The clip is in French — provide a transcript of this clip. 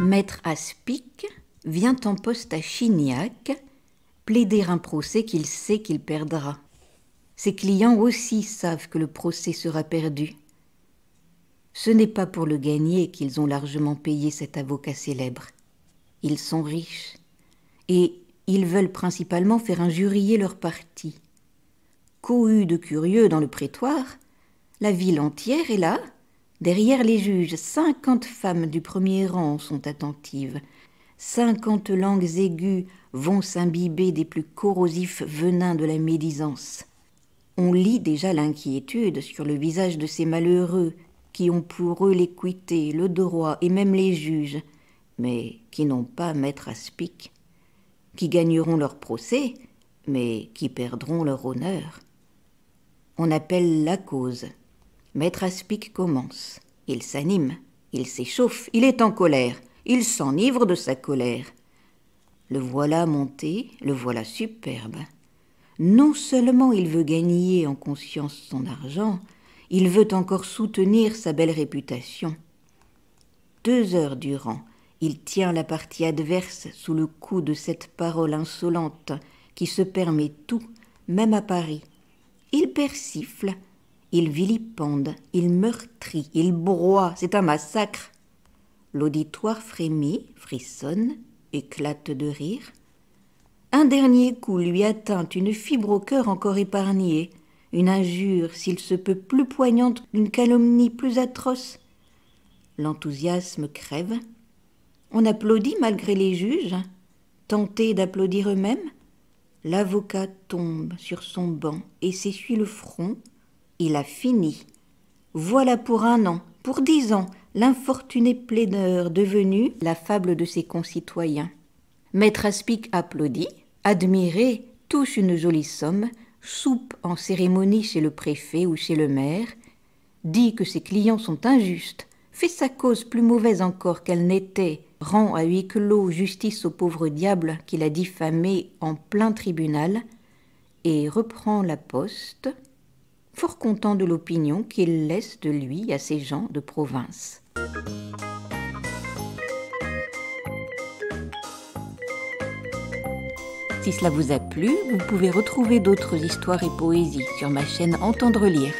Maître Aspic vient en poste à Chignac plaider un procès qu'il sait qu'il perdra. Ses clients aussi savent que le procès sera perdu. Ce n'est pas pour le gagner qu'ils ont largement payé cet avocat célèbre. Ils sont riches et ils veulent principalement faire injurier leur parti. Cohue de curieux dans le prétoire, la ville entière est là Derrière les juges, cinquante femmes du premier rang sont attentives. Cinquante langues aiguës vont s'imbiber des plus corrosifs venins de la médisance. On lit déjà l'inquiétude sur le visage de ces malheureux qui ont pour eux l'équité, le droit et même les juges, mais qui n'ont pas maître à spic, qui gagneront leur procès, mais qui perdront leur honneur. On appelle la cause Maître Aspic commence. Il s'anime, il s'échauffe, il est en colère, il s'enivre de sa colère. Le voilà monté, le voilà superbe. Non seulement il veut gagner en conscience son argent, il veut encore soutenir sa belle réputation. Deux heures durant, il tient la partie adverse sous le coup de cette parole insolente qui se permet tout, même à Paris. Il persifle, il vilipende, il meurtrit, il broie, c'est un massacre. L'auditoire frémit, frissonne, éclate de rire. Un dernier coup lui atteint une fibre au cœur encore épargnée, une injure, s'il se peut, plus poignante, une calomnie plus atroce. L'enthousiasme crève. On applaudit malgré les juges, tentés d'applaudir eux-mêmes. L'avocat tombe sur son banc et s'essuie le front il a fini. Voilà pour un an, pour dix ans, l'infortuné plaideur devenu la fable de ses concitoyens. Maître Aspic applaudit, admiré, touche une jolie somme, soupe en cérémonie chez le préfet ou chez le maire, dit que ses clients sont injustes, fait sa cause plus mauvaise encore qu'elle n'était, rend à huis clos justice au pauvre diable qui a diffamé en plein tribunal, et reprend la poste, fort content de l'opinion qu'il laisse de lui à ses gens de province. Si cela vous a plu, vous pouvez retrouver d'autres histoires et poésies sur ma chaîne Entendre lire